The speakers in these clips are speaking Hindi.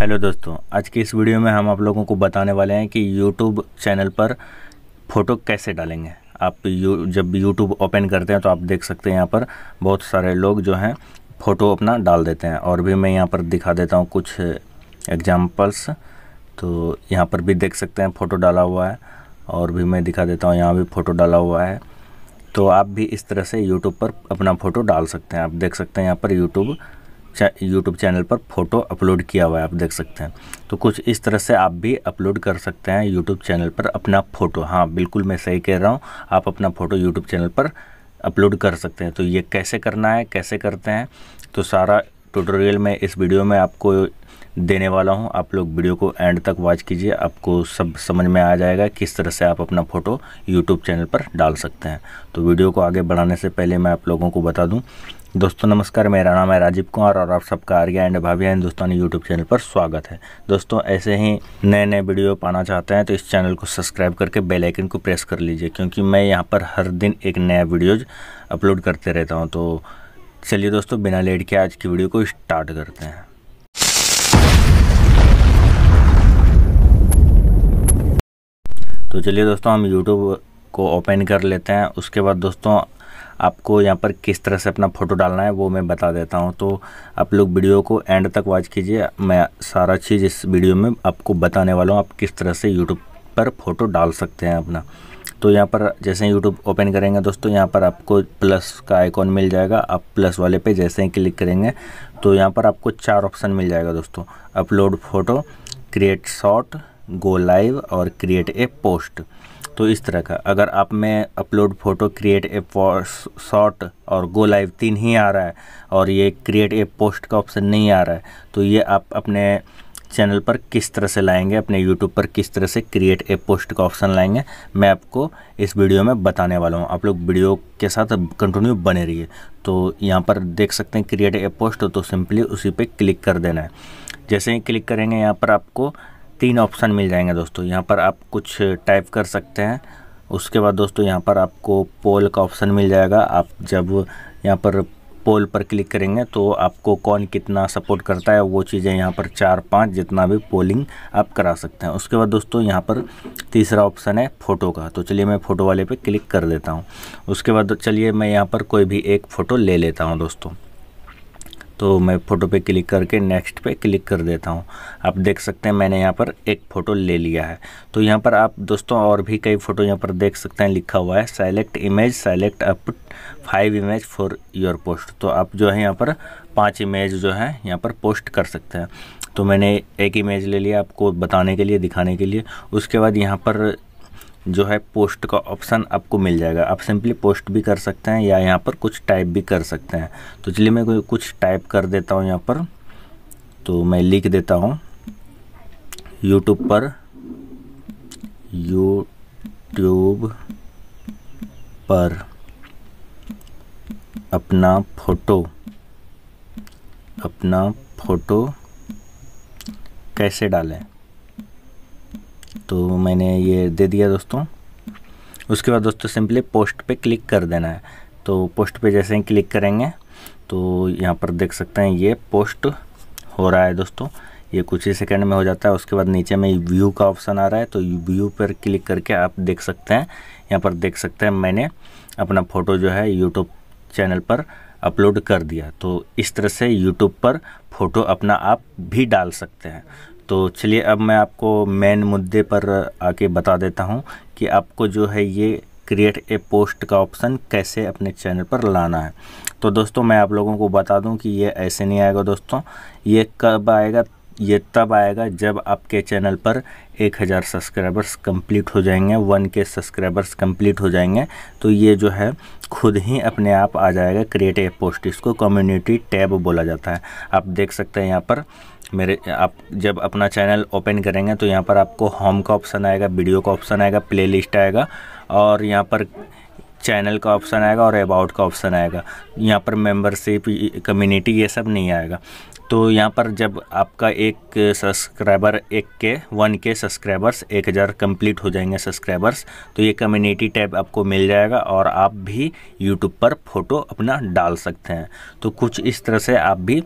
हेलो दोस्तों आज के इस वीडियो में हम आप लोगों को बताने वाले हैं कि यूट्यूब चैनल पर फ़ोटो कैसे डालेंगे आप यू जब यूट्यूब ओपन करते हैं तो आप देख सकते हैं यहाँ पर बहुत सारे लोग जो हैं फ़ोटो अपना डाल देते हैं और भी मैं यहाँ पर दिखा देता हूँ कुछ एग्जाम्पल्स तो यहाँ पर भी देख सकते हैं फ़ोटो डाला हुआ है और भी मैं दिखा देता हूँ यहाँ भी फ़ोटो डाला हुआ है तो आप भी इस तरह से यूट्यूब पर अपना फ़ोटो डाल सकते हैं आप देख सकते हैं यहाँ पर यूट्यूब यूट्यूब चैनल पर फ़ोटो अपलोड किया हुआ है आप देख सकते हैं तो कुछ इस तरह से आप भी अपलोड कर सकते हैं यूट्यूब चैनल पर अपना फ़ोटो हाँ बिल्कुल मैं सही कह रहा हूँ आप अपना फ़ोटो यूट्यूब चैनल पर अपलोड कर सकते हैं तो ये कैसे करना है कैसे करते हैं तो सारा ट्यूटोरियल में इस वीडियो में आपको देने वाला हूं आप लोग वीडियो को एंड तक वॉच कीजिए आपको सब समझ में आ जाएगा किस तरह से आप अपना फ़ोटो यूट्यूब चैनल पर डाल सकते हैं तो वीडियो को आगे बढ़ाने से पहले मैं आप लोगों को बता दूं दोस्तों नमस्कार मेरा नाम है राजीव कुमार और आप सबका Arya and Bhavya Hindustani YouTube channel पर स्वागत है दोस्तों ऐसे ही नए नए वीडियो पाना चाहते हैं तो इस चैनल को सब्सक्राइब करके बेल आइकन को प्रेस कर लीजिए क्योंकि मैं यहाँ पर हर दिन एक नया वीडियोज अपलोड करते रहता हूँ तो चलिए दोस्तों बिना लेट के आज की वीडियो को स्टार्ट करते हैं तो चलिए दोस्तों हम यूट्यूब को ओपन कर लेते हैं उसके बाद दोस्तों आपको यहाँ पर किस तरह से अपना फ़ोटो डालना है वो मैं बता देता हूँ तो आप लोग वीडियो को एंड तक वॉच कीजिए मैं सारा चीज़ इस वीडियो में आपको बताने वाला हूँ आप किस तरह से यूट्यूब पर फ़ोटो डाल सकते हैं अपना तो यहाँ पर जैसे यूट्यूब ओपन करेंगे दोस्तों यहाँ पर आपको प्लस का आइकॉन मिल जाएगा आप प्लस वाले पे जैसे ही क्लिक करेंगे तो यहाँ पर आपको चार ऑप्शन मिल जाएगा दोस्तों upload photo create shot go live और क्रिएट ए पोस्ट तो इस तरह का अगर आप में upload photo create a short और गो लाइव तीन ही आ रहा है और ये क्रिएट ए पोस्ट का ऑप्शन नहीं आ रहा है तो ये आप अपने चैनल पर किस तरह से लाएंगे अपने यूट्यूब पर किस तरह से क्रिएट ए पोस्ट का ऑप्शन लाएंगे मैं आपको इस वीडियो में बताने वाला हूँ आप लोग वीडियो के साथ कंटिन्यू बने रहिए तो यहाँ पर देख सकते हैं क्रिएट ए पोस्ट तो सिंपली उसी पर क्लिक कर देना है जैसे ही क्लिक करेंगे यहाँ पर आपको तीन ऑप्शन मिल जाएंगे दोस्तों यहाँ पर आप कुछ टाइप कर सकते हैं उसके बाद दोस्तों यहाँ पर आपको पोल का ऑप्शन मिल जाएगा आप जब यहाँ पर पोल पर क्लिक करेंगे तो आपको कौन कितना सपोर्ट करता है वो चीज़ें यहाँ पर चार पाँच जितना भी पोलिंग आप करा सकते हैं उसके बाद दोस्तों यहाँ पर तीसरा ऑप्शन है फ़ोटो का तो चलिए मैं फ़ोटो वाले पे क्लिक कर देता हूँ उसके बाद चलिए मैं यहाँ पर कोई भी एक फ़ोटो ले लेता हूँ दोस्तों तो मैं फ़ोटो पे क्लिक करके नेक्स्ट पे क्लिक कर देता हूँ आप देख सकते हैं मैंने यहाँ पर एक फ़ोटो ले लिया है तो यहाँ पर आप दोस्तों और भी कई फ़ोटो यहाँ पर देख सकते हैं लिखा हुआ है select image select up five image for your post तो आप जो है यहाँ पर पाँच इमेज जो है यहाँ पर पोस्ट कर सकते हैं तो मैंने एक इमेज ले लिया आपको बताने के लिए दिखाने के लिए उसके बाद यहाँ पर जो है पोस्ट का ऑप्शन आपको मिल जाएगा आप सिंपली पोस्ट भी कर सकते हैं या यहाँ पर कुछ टाइप भी कर सकते हैं तो चलिए मैं कुछ टाइप कर देता हूँ यहाँ पर तो मैं लिख देता हूँ यूट्यूब पर यूट्यूब पर अपना फ़ोटो अपना फ़ोटो कैसे डालें तो मैंने ये दे दिया दोस्तों उसके बाद दोस्तों सिंपली पोस्ट पे क्लिक कर देना है तो पोस्ट पे जैसे ही क्लिक करेंगे तो यहाँ पर देख सकते हैं ये पोस्ट हो रहा है दोस्तों ये कुछ ही सेकंड में हो जाता है उसके बाद नीचे में व्यू का ऑप्शन आ रहा है तो व्यू पर क्लिक करके आप देख सकते हैं यहाँ पर देख सकते हैं मैंने अपना फ़ोटो जो है यूट्यूब चैनल पर अपलोड कर दिया तो इस तरह से यूट्यूब पर फ़ोटो अपना आप भी डाल सकते हैं तो चलिए अब मैं आपको मेन मुद्दे पर आके बता देता हूँ कि आपको जो है ये क्रिएट ए पोस्ट का ऑप्शन कैसे अपने चैनल पर लाना है तो दोस्तों मैं आप लोगों को बता दूं कि ये ऐसे नहीं आएगा दोस्तों ये कब आएगा ये तब आएगा जब आपके चैनल पर 1000 सब्सक्राइबर्स कंप्लीट हो जाएंगे वन के सब्सक्राइबर्स कंप्लीट हो जाएंगे तो ये जो है खुद ही अपने आप आ जाएगा क्रिएट ए पोस्ट इसको कम्युनिटी टैब बोला जाता है आप देख सकते हैं यहाँ पर मेरे आप जब अपना चैनल ओपन करेंगे तो यहाँ पर आपको होम का ऑप्शन आएगा वीडियो का ऑप्शन आएगा प्लेलिस्ट आएगा और यहाँ पर चैनल का ऑप्शन आएगा और अबाउट का ऑप्शन आएगा यहाँ पर मेंबरशिप कम्युनिटी ये सब नहीं आएगा तो यहाँ पर जब आपका एक सब्सक्राइबर एक के वन के सब्सक्राइबर्स एक हज़ार कम्प्लीट हो जाएंगे सब्सक्राइबर्स तो ये कम्युनिटी टैब आपको मिल जाएगा और आप भी यूट्यूब पर फोटो अपना डाल सकते हैं तो कुछ इस तरह से आप भी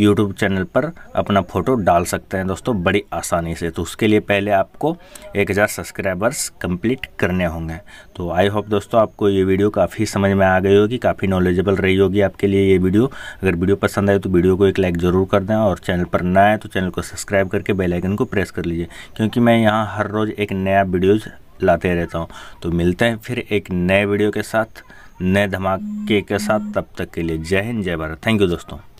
यूट्यूब चैनल पर अपना फ़ोटो डाल सकते हैं दोस्तों बड़ी आसानी से तो उसके लिए पहले आपको 1000 सब्सक्राइबर्स कंप्लीट करने होंगे तो आई होप दोस्तों आपको ये वीडियो काफ़ी समझ में आ गई होगी काफ़ी नॉलेजेबल रही होगी आपके लिए ये वीडियो अगर वीडियो पसंद आए तो वीडियो को एक लाइक ज़रूर कर दें और चैनल पर ना आए तो चैनल को सब्सक्राइब करके बेलाइकन को प्रेस कर लीजिए क्योंकि मैं यहाँ हर रोज़ एक नया वीडियोज़ लाते रहता हूँ तो मिलते हैं फिर एक नए वीडियो के साथ नए धमाके के साथ तब तक के लिए जय हिंद जय भारत थैंक यू दोस्तों